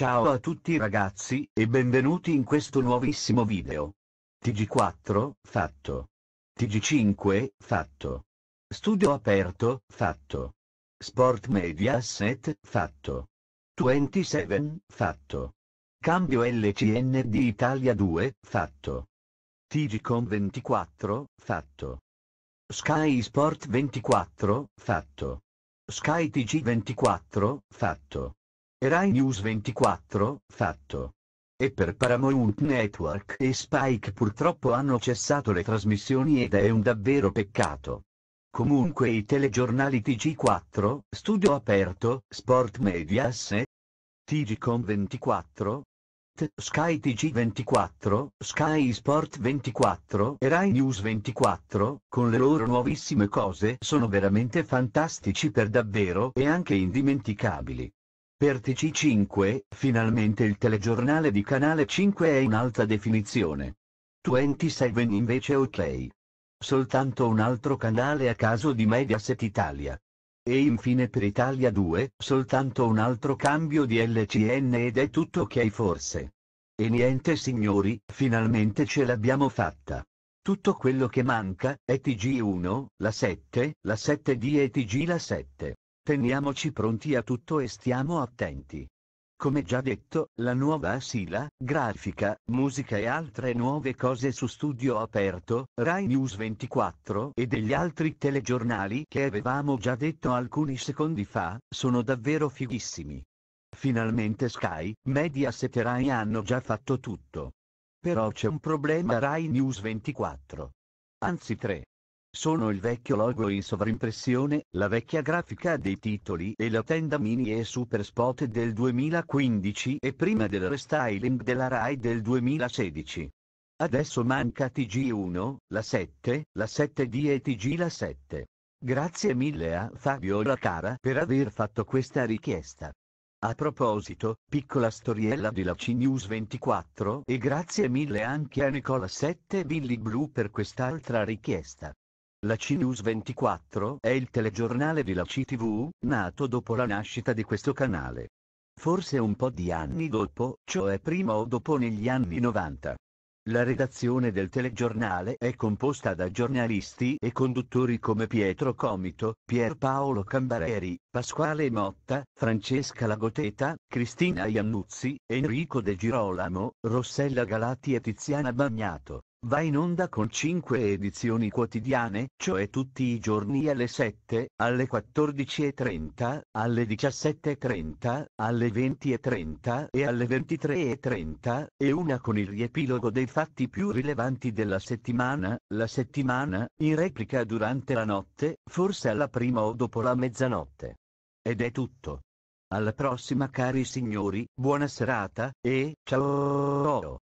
Ciao a tutti ragazzi, e benvenuti in questo nuovissimo video. TG4, fatto. TG5, fatto. Studio aperto, fatto. Sport Media Set, fatto. 27, fatto. Cambio LCN di Italia 2, fatto. TGCom 24, fatto. Sky Sport 24, fatto. Sky TG 24, fatto. Rai News 24, fatto. E per Paramount Network e Spike purtroppo hanno cessato le trasmissioni ed è un davvero peccato. Comunque i telegiornali TG4, Studio Aperto, Sport Medias e TGcom 24, Sky TG24, Sky Sport 24 e Rai News 24, con le loro nuovissime cose sono veramente fantastici per davvero e anche indimenticabili. Per TC5, finalmente il telegiornale di Canale 5 è in alta definizione. 27 invece ok. Soltanto un altro canale a caso di Mediaset Italia. E infine per Italia 2, soltanto un altro cambio di LCN ed è tutto ok forse. E niente signori, finalmente ce l'abbiamo fatta. Tutto quello che manca è TG1, la 7, la 7D e TG la 7. Teniamoci pronti a tutto e stiamo attenti. Come già detto, la nuova Asila, grafica, musica e altre nuove cose su Studio Aperto, Rai News 24 e degli altri telegiornali che avevamo già detto alcuni secondi fa, sono davvero fighissimi. Finalmente Sky, Mediaset e Rai hanno già fatto tutto. Però c'è un problema Rai News 24. Anzi tre. Sono il vecchio logo in sovrimpressione, la vecchia grafica dei titoli e la tenda mini e super spot del 2015 e prima del restyling della RAI del 2016. Adesso manca TG1, la 7, la 7D e TG la 7. Grazie mille a Fabio Lacara per aver fatto questa richiesta. A proposito, piccola storiella di la CNews 24 e grazie mille anche a Nicola 7 Billy Blue per quest'altra richiesta. La CNews 24 è il telegiornale di la CTV, nato dopo la nascita di questo canale. Forse un po' di anni dopo, cioè prima o dopo negli anni 90. La redazione del telegiornale è composta da giornalisti e conduttori come Pietro Comito, Pierpaolo Cambareri, Pasquale Motta, Francesca Lagoteta, Cristina Iannuzzi, Enrico De Girolamo, Rossella Galati e Tiziana Bagnato. Va in onda con 5 edizioni quotidiane, cioè tutti i giorni alle 7, alle 14.30, alle 17.30, alle 20.30 e alle 23.30, e una con il riepilogo dei fatti più rilevanti della settimana, la settimana, in replica durante la notte, forse alla prima o dopo la mezzanotte. Ed è tutto. Alla prossima cari signori, buona serata, e ciao!